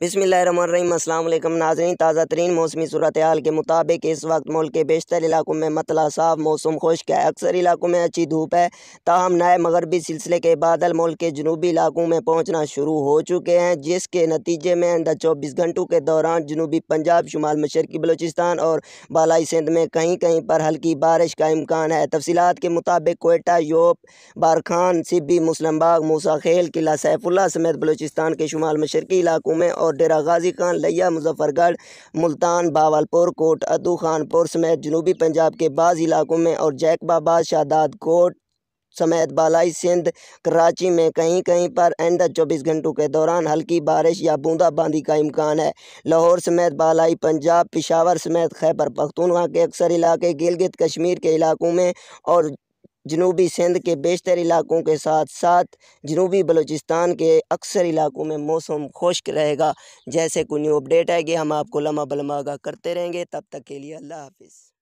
बिसमीम अल्लाम नाजरीन ताज़ा तरीन मौसमी सूरत हाल के मुताबिक इस वक्त मुल्क के बेशतर इलाकों में मतला साफ मौसम खुश्क है अक्सर इलाकों में अच्छी धूप है ताहम नए मगरबी सिलसिले के बादल मुल्क के जनूबी इलाकों में पहुँचना शुरू हो चुके हैं जिसके नतीजे में अंडा चौबीस घंटों के दौरान जनूबी पंजाब शुमाल मशरकी बलोचिस्तान और बालाई सिंध में कहीं कहीं पर हल्की बारिश का इम्कान है तफसीत के मुताबिक कोयटा योप बारखान सिब्बी बाग मूसा खेल किला सैफुल्ला समेत बलोचिस्तान के शुमाल मशरकी इलाकों में और डेरा गाजी खान लिया मुजफ्फरगढ़ मुल्तान बावलपुर कोट अदू खानपुर समेत जनूबी पंजाब के बाज़ इलाकों में और जैकबाबाद शादाद कोट समेत बालाई सिंध कराची में कहीं कहीं पर आइंदा चौबीस घंटों के दौरान हल्की बारिश या बूंदाबांदी का इम्कान है लाहौर समेत बालाई पंजाब पिशावर समेत खैबर पख्तूनवा के अक्सर इलाके गिलगित कश्मीर के इलाकों में और जनूबी सिंध के बेशतर इलाक़ों के साथ साथ जनूबी बलूचिस्तान के अक्सर इलाक़ों में मौसम खुश्क रहेगा जैसे कोई न्यू अपडेट आएगी हम आपको लम्बा बलमागा करते रहेंगे तब तक के लिए अल्लाह हाफिज़